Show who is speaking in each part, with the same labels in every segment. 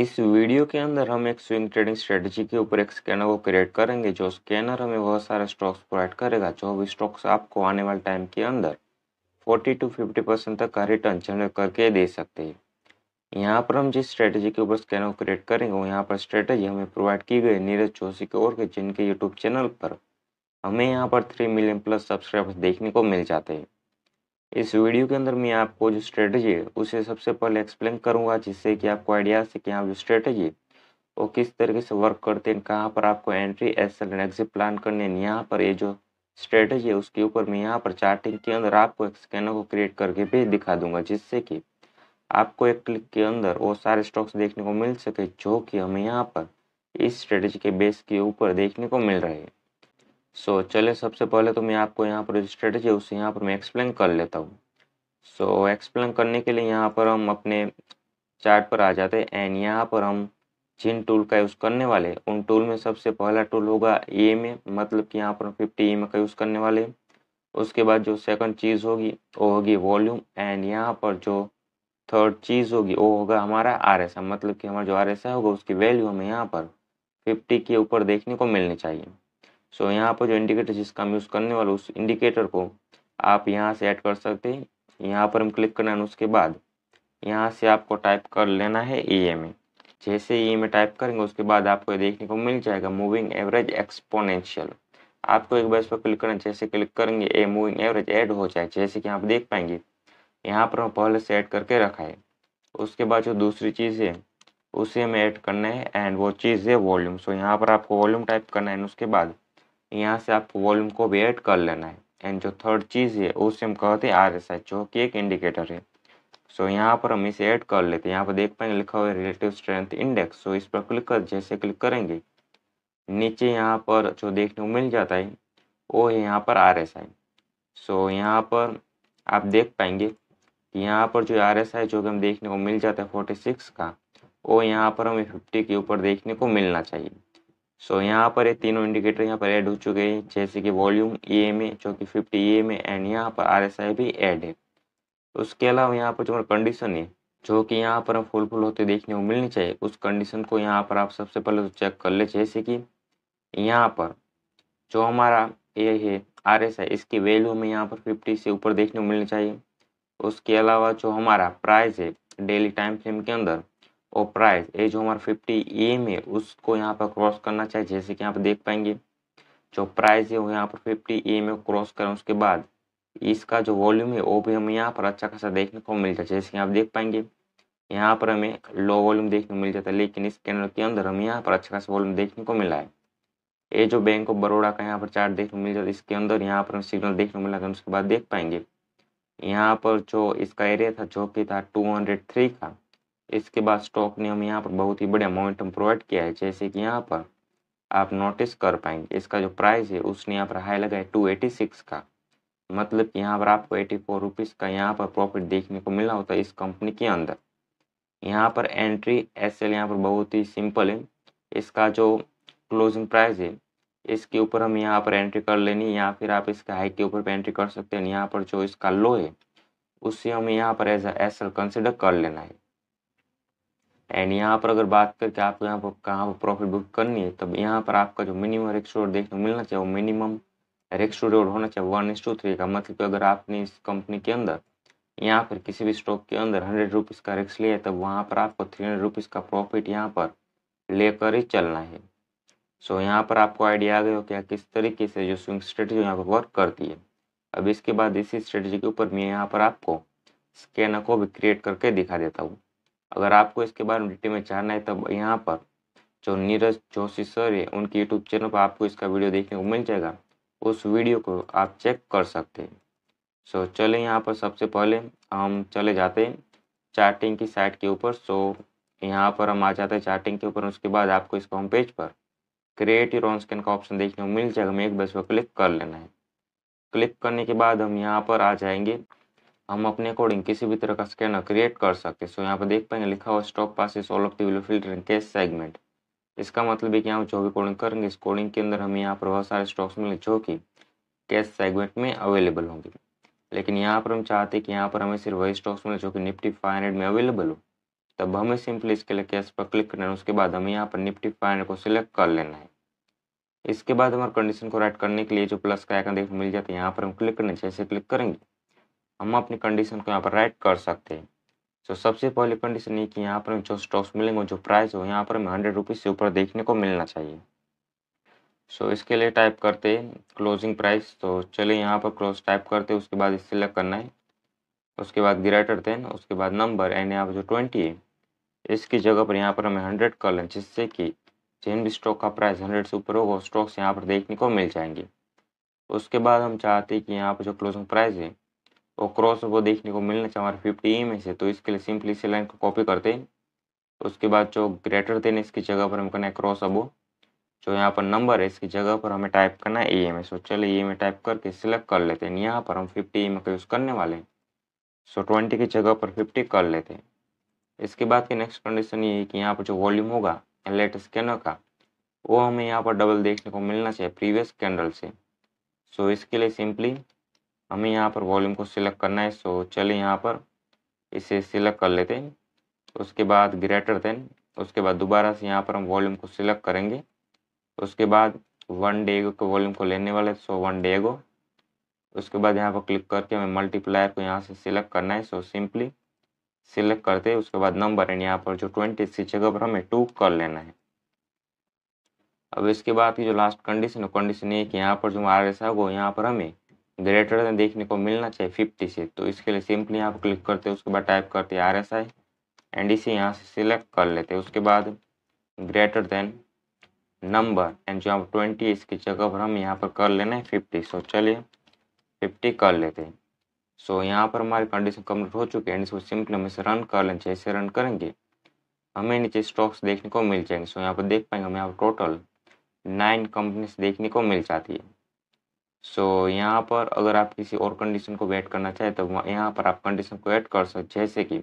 Speaker 1: इस वीडियो के अंदर हम एक स्विंग ट्रेडिंग स्ट्रेटजी के ऊपर एक स्कैनर को क्रिएट करेंगे जो स्कैनर हमें बहुत सारे स्टॉक्स प्रोवाइड करेगा जो भी स्टॉक्स आपको आने वाले टाइम के अंदर 40 टू 50 परसेंट तक का रिटर्न जनरेट करके दे सकते हैं यहाँ पर हम जिस स्ट्रेटजी के ऊपर स्कैनर को क्रिएट करेंगे वो यहाँ पर स्ट्रेटजी हमें प्रोवाइड की गई नीरज जोशी के और के जिनके यूट्यूब चैनल पर हमें यहाँ पर थ्री मिलियन प्लस सब्सक्राइबर्स देखने को मिल जाते हैं इस वीडियो के अंदर मैं आपको जो स्ट्रेटजी है उसे सबसे पहले एक्सप्लेन करूंगा जिससे कि आपको आइडिया है कि हाँ जो स्ट्रेटजी वो किस तरीके से वर्क करते हैं कहाँ पर आपको entry SL and exit plan करने हैं यहाँ पर ये जो स्ट्रेटजी है उसके ऊपर मैं यहाँ पर चार्टिंग के अंदर आपको एक स्कैनर को क्रिएट करके भी दिखा दूंगा जिससे कि आपको एक क्लिक के अंदर वो सारे स्टॉक्स देखने को मिल सके जो कि हमें यहाँ पर इस स्ट्रेटजी के बेस के ऊपर देखने को मिल रहे हैं सो so, चले सबसे पहले तो मैं आपको यहाँ पर स्ट्रेटेजी है उससे यहाँ पर मैं एक्सप्लेन कर लेता हूँ सो so, एक्सप्लेन करने के लिए यहाँ पर हम अपने चार्ट पर आ जाते हैं एंड यहाँ पर हम जिन टूल का यूज़ करने वाले उन टूल में सबसे पहला टूल होगा ए में मतलब कि यहाँ पर हम फिफ्टी ई में का यूज़ करने वाले उसके बाद जो सेकंड चीज़ होगी वो होगी वॉल्यूम एंड यहाँ पर जो थर्ड चीज़ होगी वो होगा हमारा आर एस मतलब कि हमारा जो आर एस होगा उसकी वैल्यू हमें यहाँ पर फिफ्टी के ऊपर देखने को मिलनी चाहिए सो so, यहाँ पर जो इंडिकेटर जिसका हम यूज़ करने वाले उस इंडिकेटर को आप यहाँ से ऐड कर सकते हैं यहाँ पर हम क्लिक करना है उसके बाद यहाँ से आपको टाइप कर लेना है ई एम ए जैसे ई एम ए टाइप करेंगे उसके बाद आपको देखने को मिल जाएगा मूविंग एवरेज एक्सपोनेंशियल आपको एक बार इस पर क्लिक करना जैसे क्लिक करेंगे ए मूविंग एवरेज ऐड हो जाए जैसे कि आप देख पाएंगे यहाँ पर हम पहले से ऐड करके रखा है उसके बाद जो दूसरी चीज़ है उसे हमें ऐड करना है एंड वो चीज़ है वॉल्यूम सो यहाँ पर आपको वॉल्यूम टाइप करना है उसके बाद यहाँ से आपको वॉल्यूम को भी ऐड कर लेना है एंड जो थर्ड चीज़ है उसे हम कहते हैं आर एस आई जो कि एक इंडिकेटर है सो so, यहाँ पर हम इसे ऐड कर लेते हैं यहाँ पर देख पाएंगे लिखा हुआ है रिलेटिव स्ट्रेंथ इंडेक्स सो इस पर क्लिक कर जैसे क्लिक करेंगे नीचे यहाँ पर जो देखने को मिल जाता है वो है यहाँ पर आर एस आई सो यहाँ पर आप देख पाएंगे कि यहाँ पर जो आर एस आई जो कि हम देखने को मिल जाता है फोर्टी सिक्स का वो यहाँ पर हमें फिफ्टी के ऊपर देखने को मिलना चाहिए सो so, यहाँ पर ये तीनों इंडिकेटर यहाँ पर ऐड हो चुके हैं जैसे कि वॉल्यूम ई एम ए जो कि fifty E M A and यहाँ पर आर एस आई भी ऐड है उसके अलावा यहाँ पर जो हमारा कंडीशन है जो कि यहाँ पर फुल फुल होते देखने को मिलनी चाहिए उस कंडीशन को यहाँ पर आप सबसे पहले तो चेक कर ले जैसे कि यहाँ पर जो हमारा ये है आर एस आई इसकी वैल्यू हमें यहाँ पर फिफ्टी से ऊपर देखने को मिलनी चाहिए उसके अलावा जो हमारा प्राइस है डेली टाइम फ्रेम के अंदर और प्राइस ये जो हमारा फिफ्टी एम है उसको यहाँ पर क्रॉस करना चाहिए जैसे कि आप देख पाएंगे जो प्राइस है वो यहाँ पर फिफ्टी एम ए क्रॉस करें उसके बाद इसका जो वॉल्यूम है वो भी हमें यहाँ पर अच्छा खासा देखने को मिल जाता है जैसे कि आप देख पाएंगे यहाँ पर हमें लो वॉल्यूम देखने को मिल जाता है लेकिन इस कैनल के अंदर हमें यहाँ पर अच्छा खासा वॉल्यूम देखने को मिला है ये जो बैंक ऑफ बड़ोड़ा का यहाँ पर चार्ट देखने को मिल जाता है इसके अंदर यहाँ पर हमें सिग्नल देखने को मिला था उसके बाद देख पाएंगे यहाँ पर जो इसका एरिया था जो कि था टू का इसके बाद स्टॉक ने हमें यहाँ पर बहुत ही बढ़िया मोमेंटम प्रोवाइड किया है जैसे कि यहाँ पर आप नोटिस कर पाएंगे इसका जो प्राइस है उसने यहाँ पर हाई लगा है टू एटी सिक्स का मतलब कि यहाँ पर आपको एटी फोर रुपीज़ का यहाँ पर प्रॉफिट देखने को मिला होता है इस कंपनी के अंदर यहाँ पर एंट्री एस एल यहाँ पर बहुत ही सिंपल है इसका जो क्लोजिंग प्राइस है इसके ऊपर हम यहाँ पर एंट्री कर लेनी या फिर आप इसका हाई के ऊपर एंट्री कर सकते हैं यहाँ पर जो इसका लो है उससे हमें यहाँ पर एज एस एल कंसिडर कर लेना है एंड यहाँ पर अगर बात करके आपको यहाँ पर कहाँ पर प्रॉफिट बुक करनी है तब यहाँ पर आपका जो मिनिमम रेक्सोर देखने को मिलना चाहिए वो मिनिमम रोड होना चाहिए वन इस टू थ्री का मतलब कि अगर आपने इस कंपनी के अंदर यहाँ पर किसी भी स्टॉक के अंदर हंड्रेड रुपीज़ का रिक्स लिया है तब वहाँ पर आपको थ्री हंड्रेड रुपीज़ का प्रॉफिट यहाँ पर लेकर ही चलना है सो so, यहाँ पर आपको आइडिया आ गया हो कि किस तरीके से जो स्विंग स्ट्रेटजी यहाँ पर वर्क करती है अब इसके बाद इसी स्ट्रेटजी के ऊपर मैं यहाँ पर आपको स्कैनर को भी क्रिएट करके दिखा देता हूँ अगर आपको इसके बारे में डिटेल में जानना है तब यहाँ पर जो नीरज जोशी सर है उनके यूट्यूब चैनल पर आपको इसका वीडियो देखने को मिल जाएगा उस वीडियो को आप चेक कर सकते हैं सो so, चले यहाँ पर सबसे पहले हम चले जाते हैं चार्टिंग की साइट के ऊपर सो so, यहाँ पर हम आ जाते हैं चार्टिंग के ऊपर उसके बाद आपको इसका होम पेज पर क्रिएट योर ऑन स्कैन का ऑप्शन देखने को मिल जाएगा हमें एक बस पर क्लिक कर लेना है क्लिक करने के बाद हम यहाँ पर आ जाएंगे हम अपने अकॉर्डिंग किसी भी तरह का स्कैनर क्रिएट कर सकते हैं सो यहाँ पर देख पाएंगे लिखा हुआ stock passes all of the below filter cash segment इसका मतलब है कि हम जो भी कोडिंग करेंगे इस कोडिंग के अंदर हमें यहाँ पर बहुत सारे स्टॉक्स मिले जो कि कैश सेगमेंट में अवेलेबल होंगे लेकिन यहाँ पर हम चाहते हैं कि यहाँ पर हमें सिर्फ वही स्टॉक्स मिले जो कि निफ्टी फाइव में अवेलेबल हो तब हमें सिंपली इसके लिए कैश पर क्लिक करना है उसके बाद हमें यहाँ पर निफ्टी फाइव को सिलेक्ट कर लेना है इसके बाद हमारे कंडीशन को राइट करने के लिए जो प्लस का आइकन देखने मिल जाता है यहाँ पर हम क्लिक करना जैसे क्लिक करेंगे हम अपनी कंडीशन को यहाँ पर राइट कर सकते हैं so, सबसे पहले कंडीशन ये कि यहाँ पर जो स्टॉक्स मिलेंगे जो प्राइस हो यहाँ पर हमें हंड्रेड रुपीज़ से ऊपर देखने को मिलना चाहिए सो so, इसके लिए टाइप करते क्लोजिंग प्राइस तो चलिए यहाँ पर क्लोज टाइप करते उसके बाद सिलेक्ट करना है उसके बाद ग्रेटर देन उसके बाद नंबर एंड यहाँ पर जो ट्वेंटी है इसकी जगह पर यहाँ पर हमें हंड्रेड कर लें जिससे कि जिन भी स्टॉक का प्राइस हंड्रेड से ऊपर होगा स्टॉक्स यहाँ पर देखने को मिल जाएंगे उसके बाद हम चाहते हैं कि यहाँ पर जो क्लोजिंग प्राइस है और तो क्रॉस वो देखने को मिलना चाहिए हमारे फिफ्टी ई में से तो इसके लिए सिंपली इसी लाइन को कॉपी करते हैं तो उसके बाद जो ग्रेटर देन इसकी जगह पर हम करना है क्रॉस अबो जो यहाँ पर नंबर है इसकी जगह पर हमें टाइप करना है ए एम एस चलो ए में टाइप करके सिलेक्ट कर लेते हैं यहाँ पर हम फिफ्टी ई में का यूज़ करने वाले हैं सो ट्वेंटी की जगह पर फिफ्टी कर लेते हैं इसके बाद की नेक्स्ट कंडीशन ये है कि यहाँ पर जो वॉल्यूम होगा लेट स्कैनर का वो हमें यहाँ पर डबल देखने को मिलना चाहिए प्रीवियस कैंडल से सो इसके लिए सिंपली हमें यहाँ पर वॉल्यूम को सिलेक्ट करना है सो चलिए यहाँ पर इसे सिलेक्ट कर लेते हैं उसके बाद ग्रेटर देन उसके बाद दोबारा से यहाँ पर हम वॉल्यूम को सिलेक्ट करेंगे उसके बाद वन डेगो के वॉल्यूम को लेने वाले सो वन डेगो उसके बाद यहाँ पर क्लिक करके हमें मल्टीप्लायर को यहाँ से सिलेक्ट करना है सो सिंपली सिलेक्ट करते हैं उसके बाद नंबर एंड यहाँ पर जो ट्वेंटी सी जगह पर हमें टू कर लेना है अब इसके बाद की जो लास्ट कंडीशन है कंडीशन ये कि यहाँ पर जो आर एस है वो यहाँ पर हमें ग्रेटर देन देखने को मिलना चाहिए फिफ्टी से तो इसके लिए सिंपली यहाँ पर क्लिक करते हैं उसके बाद टाइप करते हैं आर एस आई एंड इसे यहाँ से सिलेक्ट कर लेते हैं उसके बाद ग्रेटर देन नंबर एंड जो आप ट्वेंटी इसकी जगह पर हम यहाँ पर कर लेना है फिफ्टी सो चलिए फिफ्टी कर लेते हैं सो so, यहाँ पर हमारी कंडीशन कम्प्लीट हो चुकी है एंड इसको सिंपली हम इसे रन कर लेना चाहिए इसे रन करेंगे हमें नीचे स्टॉक्स देखने को मिल जाएंगे सो so, यहाँ पर देख पाएंगे हमें यहाँ पर टोटल नाइन कंपनीज देखने को मिल जाती है सो so, यहाँ पर अगर आप किसी और कंडीशन को वेट करना चाहें तो यहाँ पर आप कंडीशन को ऐड कर सकते जैसे कि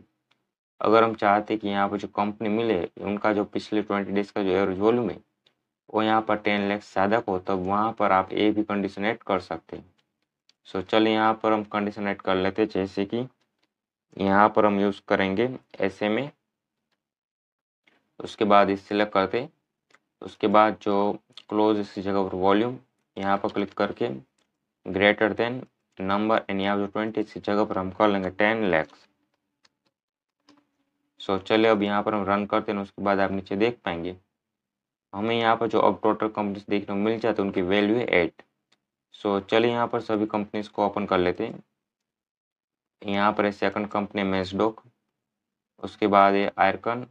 Speaker 1: अगर हम चाहते कि यहाँ पर जो कंपनी मिले उनका जो पिछले ट्वेंटी डेज का जो एवरेज वॉल्यूम है वो यहाँ पर टेन लैक्स ज़्यादा हो तब तो वहाँ पर आप ए भी कंडीशन ऐड कर सकते हैं सो चलिए यहाँ पर हम कंडीशन ऐड कर लेते हैं जैसे कि यहाँ पर हम यूज़ करेंगे ऐसे में उसके बाद इस सिलेक्ट करते उसके बाद जो क्लोज इस जगह पर वॉल्यूम यहाँ पर क्लिक करके ग्रेटर देन नंबर एंड यहाँ जो ट्वेंटी इस जगह पर हम कर लेंगे टेन लैक्स सो चलिए अब यहाँ पर हम रन करते हैं उसके बाद आप नीचे देख पाएंगे हमें यहाँ पर जो अब टोटल कंपनीज देखने को मिल जाती तो है उनकी वैल्यू है एट सो चलिए यहाँ पर सभी कंपनीज को ओपन कर लेते हैं यहाँ पर है सेकंड कंपनी मेसडोक उसके बाद है आयरकन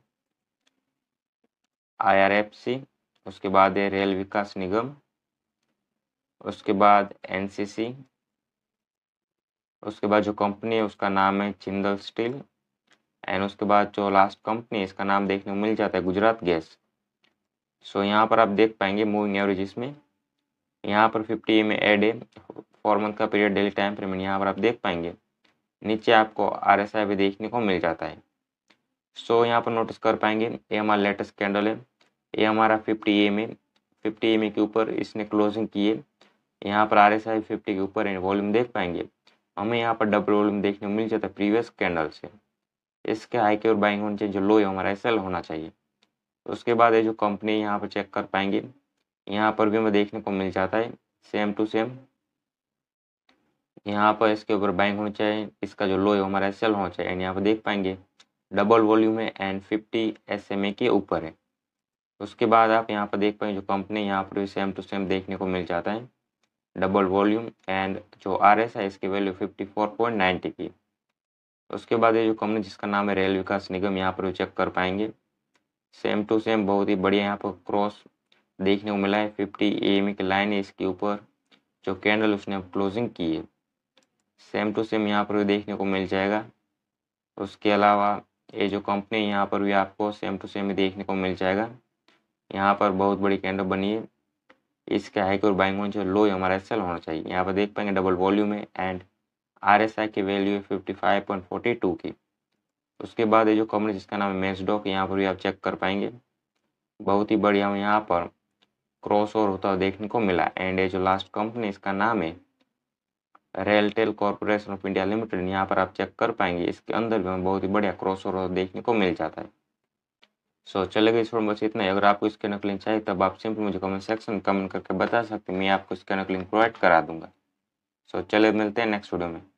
Speaker 1: आई उसके बाद है रेल विकास निगम उसके बाद एनसीसी उसके बाद जो कंपनी है उसका नाम है चिंदल स्टील एंड उसके बाद जो लास्ट कंपनी है इसका नाम देखने को मिल जाता है गुजरात गैस सो यहाँ पर आप देख पाएंगे मूविंग एवरेज में यहाँ पर फिफ्टी ए में एड है फोर मंथ का पीरियड डेली टाइम फ्रेम यहाँ पर आप देख पाएंगे नीचे आपको आर एस आई भी देखने को मिल जाता है सो यहाँ पर नोटिस कर पाएंगे ये हमारा लेटेस्ट कैंडल है ये हमारा फिफ्टी ए में फिफ्टी एम के ऊपर इसने क्लोजिंग की है यहाँ पर आर एस आई फिफ्टी के ऊपर वॉल्यूम देख पाएंगे हमें यहाँ पर डबल वॉल्यूम देखने को मिल जाता है प्रीवियस कैंडल से इसके हाई के और बाइंग होने चाहिए जो लो है हमारा सेल होना चाहिए उसके बाद ये जो कंपनी यहाँ पर चेक कर पाएंगे यहाँ पर भी हमें देखने को मिल जाता है सेम टू सेम यहाँ पर इसके ऊपर बाइंग होना चाहिए इसका जो लो है हमारा सेल होना चाहिए एंड यहाँ पर देख पाएंगे डबल वॉल्यूम है एंड फिफ्टी एस के ऊपर है उसके बाद आप यहाँ पर देख पाएंगे जो कंपनी यहाँ पर भी सेम टू सेम देखने को मिल जाता है डबल वॉल्यूम एंड जो आर है इसकी वैल्यू फिफ्टी फोर पॉइंट की उसके बाद ये जो कंपनी जिसका नाम है रेल विकास निगम यहाँ पर चेक कर पाएंगे सेम टू सेम बहुत ही बढ़िया यहाँ पर क्रॉस देखने को मिला है फिफ्टी ए e की लाइन है इसके ऊपर जो कैंडल उसने क्लोजिंग की है सेम टू सेम यहाँ पर भी देखने को मिल जाएगा उसके अलावा ये जो कंपनी यहाँ पर भी आपको सेम टू सेम ही देखने को मिल जाएगा यहाँ पर बहुत बड़ी कैंडल बनी है इसका हाइक और बाइंग होना चाहिए लो हमारा एस होना चाहिए यहाँ पर देख पाएंगे डबल वॉल्यूम है एंड आर एस आई की वैल्यू है fifty five point forty two की उसके बाद ये जो कंपनी जिसका नाम है मेसडॉक यहाँ पर भी आप चेक कर पाएंगे बहुत ही बढ़िया हमें यहाँ पर क्रॉस ओवर होता हुआ देखने को मिला एंड ये जो लास्ट कंपनी इसका नाम है RailTel Corporation of India Limited यहाँ पर आप चेक कर पाएंगे इसके अंदर भी हमें बहुत ही बढ़िया क्रॉस ओवर देखने को मिल जाता है सो चले गई इस बस इतना ही अगर आपको इसके नक लिंक चाहिए तब आप सिंपल मुझे कमेंट सेक्शन में कमेंट करके बता सकते हैं मैं आपको इसके नक लिंक प्रोवाइड करा दूंगा सो so, चले मिलते हैं नेक्स्ट वीडियो में